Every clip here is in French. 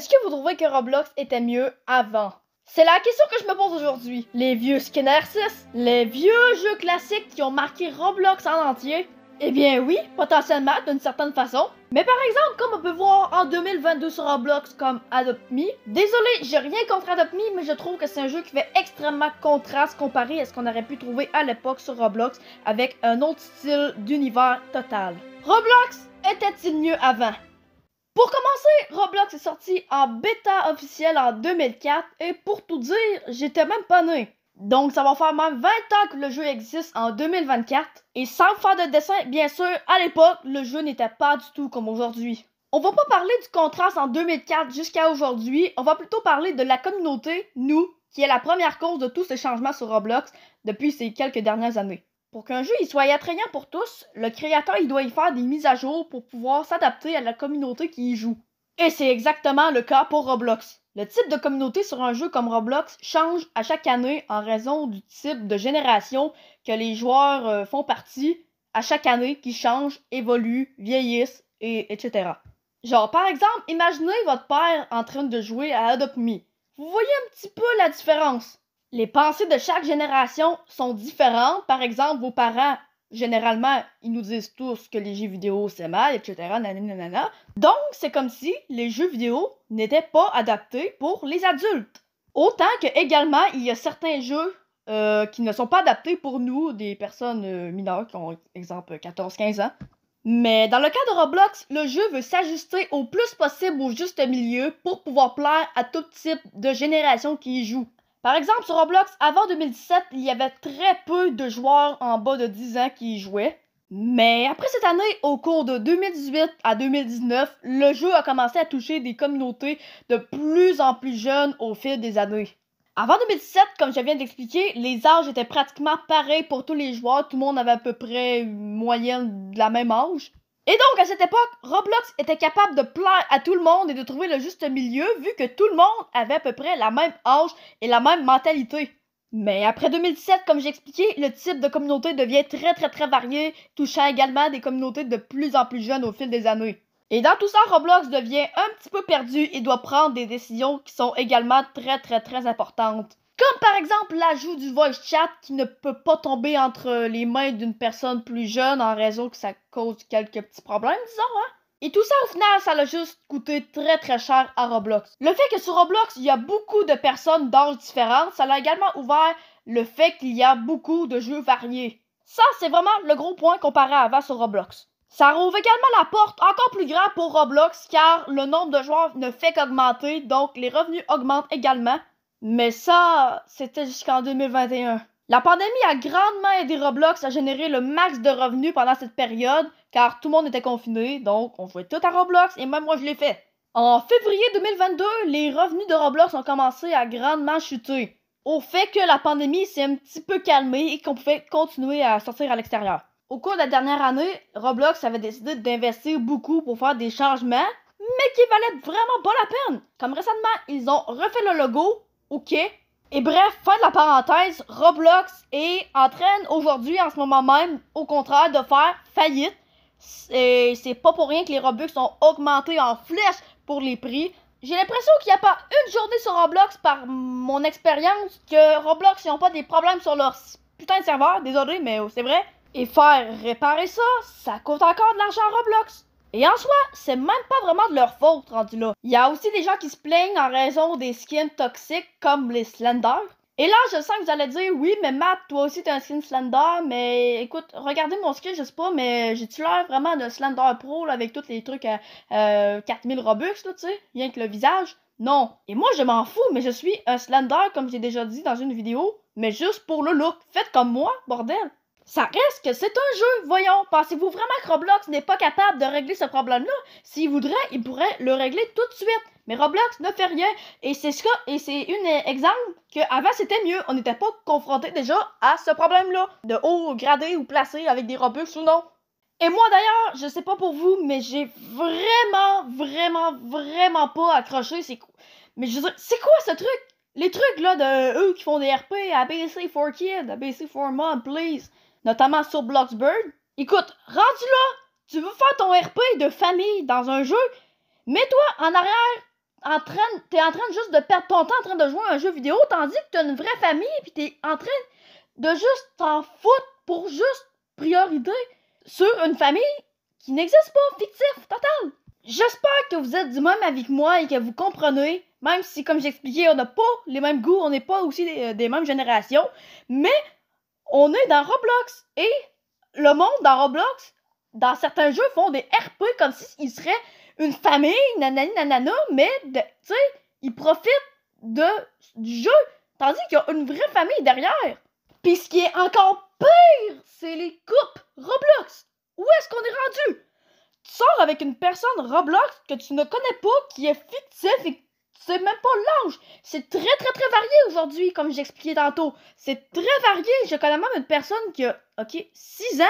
Est-ce que vous trouvez que Roblox était mieux avant? C'est la question que je me pose aujourd'hui. Les vieux Skinner 6, les vieux jeux classiques qui ont marqué Roblox en entier, eh bien oui, potentiellement d'une certaine façon. Mais par exemple, comme on peut voir en 2022 sur Roblox comme Adopt Me, désolé, j'ai rien contre Adopt Me, mais je trouve que c'est un jeu qui fait extrêmement contraste comparé à ce qu'on aurait pu trouver à l'époque sur Roblox avec un autre style d'univers total. Roblox était-il mieux avant pour commencer, Roblox est sorti en bêta officielle en 2004 et pour tout dire, j'étais même pas né. Donc ça va faire même 20 ans que le jeu existe en 2024 et sans faire de dessin, bien sûr, à l'époque, le jeu n'était pas du tout comme aujourd'hui. On va pas parler du contraste en 2004 jusqu'à aujourd'hui, on va plutôt parler de la communauté, nous, qui est la première cause de tous ces changements sur Roblox depuis ces quelques dernières années. Pour qu'un jeu soit attrayant pour tous, le créateur doit y faire des mises à jour pour pouvoir s'adapter à la communauté qui y joue. Et c'est exactement le cas pour Roblox. Le type de communauté sur un jeu comme Roblox change à chaque année en raison du type de génération que les joueurs euh, font partie à chaque année qui change, évolue, vieillissent, et etc. Genre, par exemple, imaginez votre père en train de jouer à Adopt Me. Vous voyez un petit peu la différence les pensées de chaque génération sont différentes. Par exemple, vos parents, généralement, ils nous disent tous que les jeux vidéo, c'est mal, etc. Donc, c'est comme si les jeux vidéo n'étaient pas adaptés pour les adultes. Autant que également, il y a certains jeux euh, qui ne sont pas adaptés pour nous, des personnes euh, mineures qui ont, exemple, 14-15 ans. Mais dans le cas de Roblox, le jeu veut s'ajuster au plus possible au juste milieu pour pouvoir plaire à tout type de génération qui y joue. Par exemple, sur Roblox, avant 2017, il y avait très peu de joueurs en bas de 10 ans qui y jouaient. Mais après cette année, au cours de 2018 à 2019, le jeu a commencé à toucher des communautés de plus en plus jeunes au fil des années. Avant 2017, comme je viens d'expliquer, les âges étaient pratiquement pareils pour tous les joueurs. Tout le monde avait à peu près une moyenne de la même âge. Et donc, à cette époque, Roblox était capable de plaire à tout le monde et de trouver le juste milieu, vu que tout le monde avait à peu près la même âge et la même mentalité. Mais après 2017, comme j'ai expliqué, le type de communauté devient très très très varié, touchant également des communautés de plus en plus jeunes au fil des années. Et dans tout ça, Roblox devient un petit peu perdu et doit prendre des décisions qui sont également très très très importantes. Comme par exemple l'ajout du voice chat qui ne peut pas tomber entre les mains d'une personne plus jeune en raison que ça cause quelques petits problèmes, disons, hein? Et tout ça, au final, ça l'a juste coûté très très cher à Roblox. Le fait que sur Roblox, il y a beaucoup de personnes d'âge différents, ça l'a également ouvert le fait qu'il y a beaucoup de jeux variés. Ça, c'est vraiment le gros point comparé à avant sur Roblox. Ça rouvre également la porte encore plus grande pour Roblox car le nombre de joueurs ne fait qu'augmenter, donc les revenus augmentent également. Mais ça, c'était jusqu'en 2021. La pandémie a grandement aidé Roblox à générer le max de revenus pendant cette période, car tout le monde était confiné, donc on jouait tout à Roblox, et même moi je l'ai fait. En février 2022, les revenus de Roblox ont commencé à grandement chuter, au fait que la pandémie s'est un petit peu calmée et qu'on pouvait continuer à sortir à l'extérieur. Au cours de la dernière année, Roblox avait décidé d'investir beaucoup pour faire des changements, mais qui valaient vraiment pas la peine. Comme récemment, ils ont refait le logo, OK? Et bref, fin de la parenthèse, Roblox est en train aujourd'hui, en ce moment même, au contraire, de faire faillite. Et c'est pas pour rien que les Robux sont augmentés en flèche pour les prix. J'ai l'impression qu'il n'y a pas une journée sur Roblox, par mon expérience, que Roblox n'ont pas des problèmes sur leur putain de serveur. Désolé, mais oh, c'est vrai. Et faire réparer ça, ça coûte encore de l'argent Roblox. Et en soi, c'est même pas vraiment de leur faute rendu là. Il y a aussi des gens qui se plaignent en raison des skins toxiques comme les Slender. Et là, je sens que vous allez dire oui, mais Matt, toi aussi t'es un skin Slender, mais écoute, regardez mon skin, je sais pas, mais j'ai-tu l'air vraiment d'un Slender Pro avec tous les trucs 4000 euh, euh, Robux, là, tu sais, rien que le visage? Non. Et moi, je m'en fous, mais je suis un Slender, comme j'ai déjà dit dans une vidéo, mais juste pour le look. Faites comme moi, bordel! Ça reste que c'est un jeu, voyons. Pensez-vous vraiment que Roblox n'est pas capable de régler ce problème-là? S'il voudrait, il pourrait le régler tout de suite. Mais Roblox ne fait rien. Et c'est ce et c'est une euh, exemple qu'avant c'était mieux. On n'était pas confronté déjà à ce problème-là. De haut gradé ou placé avec des Robux ou non. Et moi d'ailleurs, je sais pas pour vous, mais j'ai vraiment, vraiment, vraiment pas accroché. C'est Mais je veux dire, c'est quoi ce truc? Les trucs là de eux qui font des RP, ABC for Kids, ABC for Mom, please notamment sur Bloxburg. Écoute, rendu là, tu veux faire ton RP de famille dans un jeu, mets-toi en arrière, en train, t'es en train juste de perdre ton temps en train de jouer à un jeu vidéo, tandis que t'as une vraie famille, puis t'es en train de juste t'en foutre pour juste priorité sur une famille qui n'existe pas, fictif, total. J'espère que vous êtes du même avec que moi et que vous comprenez, même si, comme j'expliquais, on n'a pas les mêmes goûts, on n'est pas aussi euh, des mêmes générations, mais on est dans Roblox et le monde dans Roblox, dans certains jeux, font des RP comme s'ils seraient une famille, nanani nanana, mais tu sais, ils profitent de, du jeu tandis qu'il y a une vraie famille derrière. Puis ce qui est encore pire, c'est les coupes Roblox. Où est-ce qu'on est rendu? Tu sors avec une personne Roblox que tu ne connais pas, qui est fictif et c'est même pas l'âge. C'est très, très, très varié aujourd'hui, comme j'expliquais tantôt. C'est très varié. Je connais même une personne qui a, OK, 6 ans,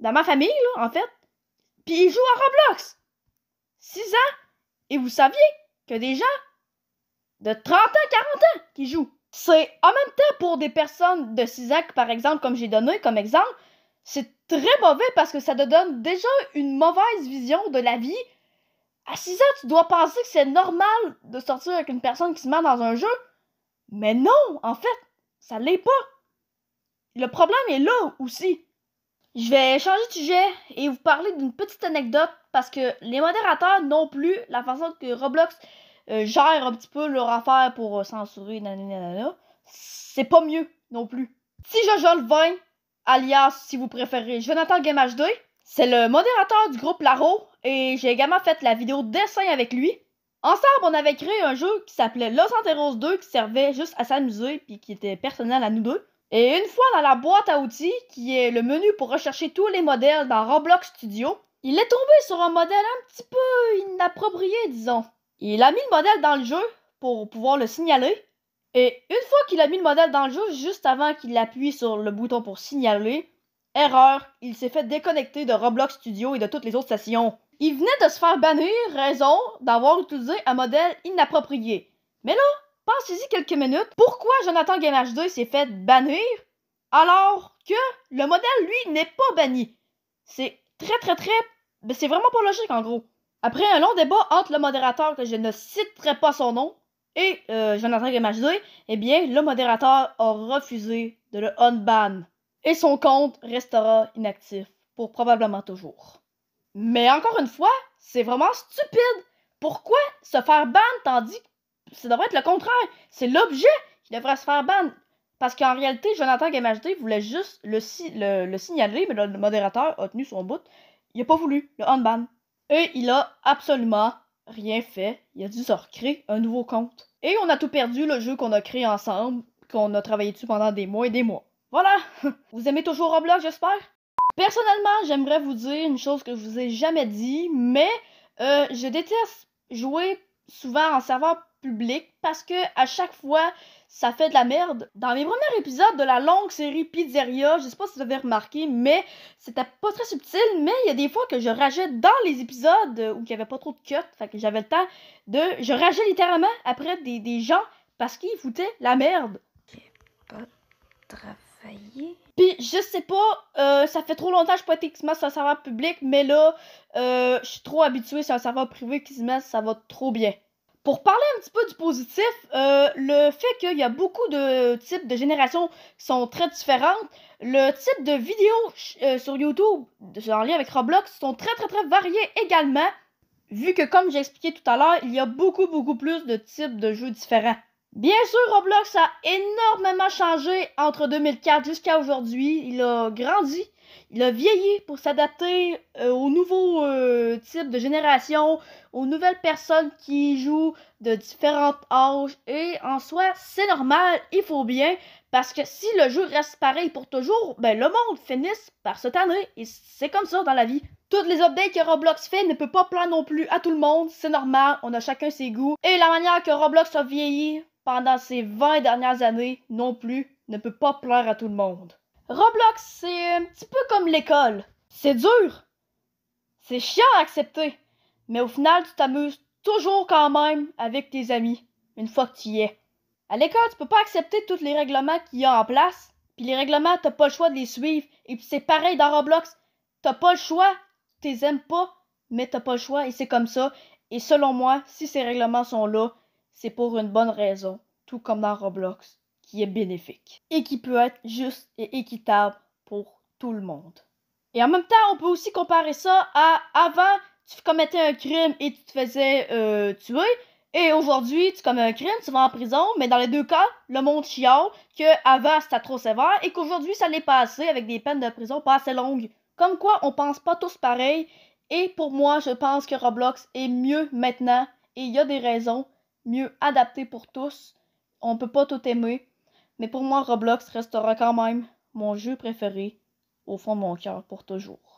dans ma famille, là, en fait, puis il joue à Roblox. 6 ans. Et vous saviez que des gens de 30 ans, 40 ans qui jouent. C'est en même temps pour des personnes de 6 ans, par exemple, comme j'ai donné comme exemple, c'est très mauvais parce que ça te donne déjà une mauvaise vision de la vie à 6 ans, tu dois penser que c'est normal de sortir avec une personne qui se met dans un jeu. Mais non, en fait, ça l'est pas. Le problème est là aussi. Je vais changer de sujet et vous parler d'une petite anecdote parce que les modérateurs non plus, la façon que Roblox euh, gère un petit peu leur affaire pour euh, censurer, nanana, c'est pas mieux non plus. Si je le 20, alias si vous préférez je Jonathan gameage 2, c'est le modérateur du groupe Laro et j'ai également fait la vidéo dessin avec lui. Ensemble, on avait créé un jeu qui s'appelait Los Anteros 2 qui servait juste à s'amuser puis qui était personnel à nous deux. Et une fois dans la boîte à outils, qui est le menu pour rechercher tous les modèles dans Roblox Studio, il est tombé sur un modèle un petit peu inapproprié, disons. Il a mis le modèle dans le jeu pour pouvoir le signaler. Et une fois qu'il a mis le modèle dans le jeu, juste avant qu'il appuie sur le bouton pour signaler, Erreur, il s'est fait déconnecter de Roblox Studio et de toutes les autres stations. Il venait de se faire bannir, raison d'avoir utilisé un modèle inapproprié. Mais là, pensez-y quelques minutes, pourquoi Jonathan Gameh2 s'est fait bannir alors que le modèle, lui, n'est pas banni? C'est très très très... Mais ben, c'est vraiment pas logique en gros. Après un long débat entre le modérateur, que je ne citerai pas son nom, et euh, Jonathan Jonathan 2 eh bien, le modérateur a refusé de le unban et son compte restera inactif pour probablement toujours. Mais encore une fois, c'est vraiment stupide. Pourquoi se faire ban tandis que ça devrait être le contraire? C'est l'objet qui devrait se faire ban. Parce qu'en réalité, Jonathan GameHD voulait juste le, signaler, mais le modérateur a tenu son bout. Il n'a pas voulu le unban. Et il a absolument rien fait. Il a dû se recréer un nouveau compte. Et on a tout perdu, le jeu qu'on a créé ensemble, qu'on a travaillé dessus pendant des mois et des mois. Voilà! Vous aimez toujours Roblox, j'espère? Personnellement, j'aimerais vous dire une chose que je vous ai jamais dit, mais euh, je déteste jouer souvent en serveur public parce que à chaque fois, ça fait de la merde. Dans mes premiers épisodes de la longue série Pizzeria, je sais pas si vous avez remarqué, mais c'était pas très subtil, mais il y a des fois que je rageais dans les épisodes où il n'y avait pas trop de cut, fait que j'avais le temps de... Je rageais littéralement après des, gens parce qu'ils foutaient la merde. Pis, Puis je sais pas, euh, ça fait trop longtemps que je pas été Xmas sur un serveur public, mais là, euh, je suis trop habituée sur un serveur privé se Xmas, ça va trop bien. Pour parler un petit peu du positif, euh, le fait qu'il y a beaucoup de types de générations qui sont très différentes, le type de vidéos sur YouTube en lien avec Roblox sont très très très variés également, vu que comme j'ai expliqué tout à l'heure, il y a beaucoup beaucoup plus de types de jeux différents. Bien sûr, Roblox a énormément changé entre 2004 jusqu'à aujourd'hui. Il a grandi, il a vieilli pour s'adapter euh, aux nouveaux euh, types de générations, aux nouvelles personnes qui jouent de différentes âges. Et en soi, c'est normal, il faut bien, parce que si le jeu reste pareil pour toujours, ben le monde finisse par se tanner. Et c'est comme ça dans la vie. Toutes les updates que Roblox fait ne peut pas plaire non plus à tout le monde, c'est normal, on a chacun ses goûts. Et la manière que Roblox a vieilli pendant ces 20 dernières années non plus ne peut pas plaire à tout le monde. Roblox, c'est un petit peu comme l'école. C'est dur. C'est chiant à accepter. Mais au final, tu t'amuses toujours quand même avec tes amis, une fois que tu y es. À l'école, tu peux pas accepter tous les règlements qu'il y a en place. Puis les règlements, t'as pas le choix de les suivre. Et puis c'est pareil dans Roblox. T'as pas le choix. Tu les aimes pas, mais t'as pas le choix. Et c'est comme ça. Et selon moi, si ces règlements sont là, c'est pour une bonne raison, tout comme dans Roblox, qui est bénéfique et qui peut être juste et équitable pour tout le monde. Et en même temps, on peut aussi comparer ça à avant, tu commettais un crime et tu te faisais euh, tuer. Et aujourd'hui, tu commets un crime, tu vas en prison, mais dans les deux cas, le monde chiale que avant c'était trop sévère et qu'aujourd'hui ça l'est pas assez avec des peines de prison pas assez longues. Comme quoi, on pense pas tous pareil. Et pour moi, je pense que Roblox est mieux maintenant et il y a des raisons mieux adapté pour tous. On peut pas tout aimer, mais pour moi Roblox restera quand même mon jeu préféré au fond de mon cœur pour toujours.